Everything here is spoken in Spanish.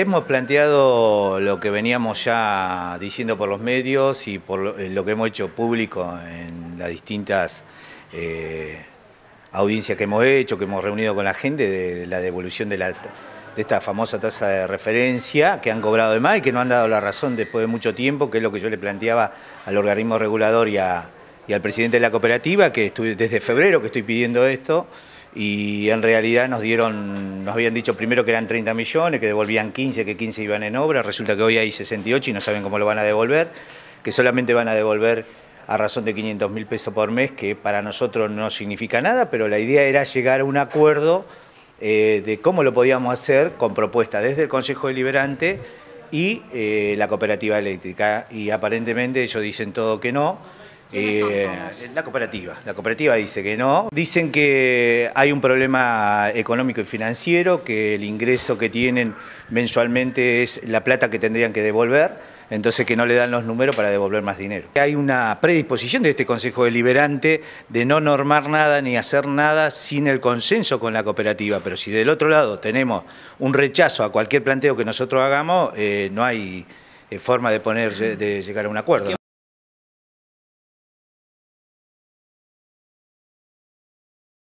hemos planteado lo que veníamos ya diciendo por los medios y por lo eh, que hemos hecho público en las distintas eh, audiencias que hemos hecho, que hemos reunido con la gente, de la devolución de, esta famosa tasa de referencia que han cobrado de más y que no han dado la razón después de mucho tiempo, que es lo que yo le planteaba al organismo regulador y, al presidente de la cooperativa, que desde febrero que estoy pidiendo esto, y en realidad nos dieron nos habían dicho primero que eran 30 millones, que devolvían 15, que 15 iban en obra, resulta que hoy hay 68 y no saben cómo lo van a devolver, que solamente van a devolver a razón de 500 mil pesos por mes, que para nosotros no significa nada, pero la idea era llegar a un acuerdo eh, de cómo lo podíamos hacer con propuesta desde el Consejo Deliberante y eh, la cooperativa eléctrica. Y aparentemente ellos dicen todo que no. Eh, eh, la cooperativa. La cooperativa dice que no. Dicen que hay un problema económico y financiero, que el ingreso que tienen mensualmente es la plata que tendrían que devolver, entonces que no le dan los números para devolver más dinero. Hay una predisposición de este Consejo Deliberante de no normar nada ni hacer nada sin el consenso con la cooperativa, pero si del otro lado tenemos un rechazo a cualquier planteo que nosotros hagamos, eh, no hay forma de, poner, de llegar a un acuerdo.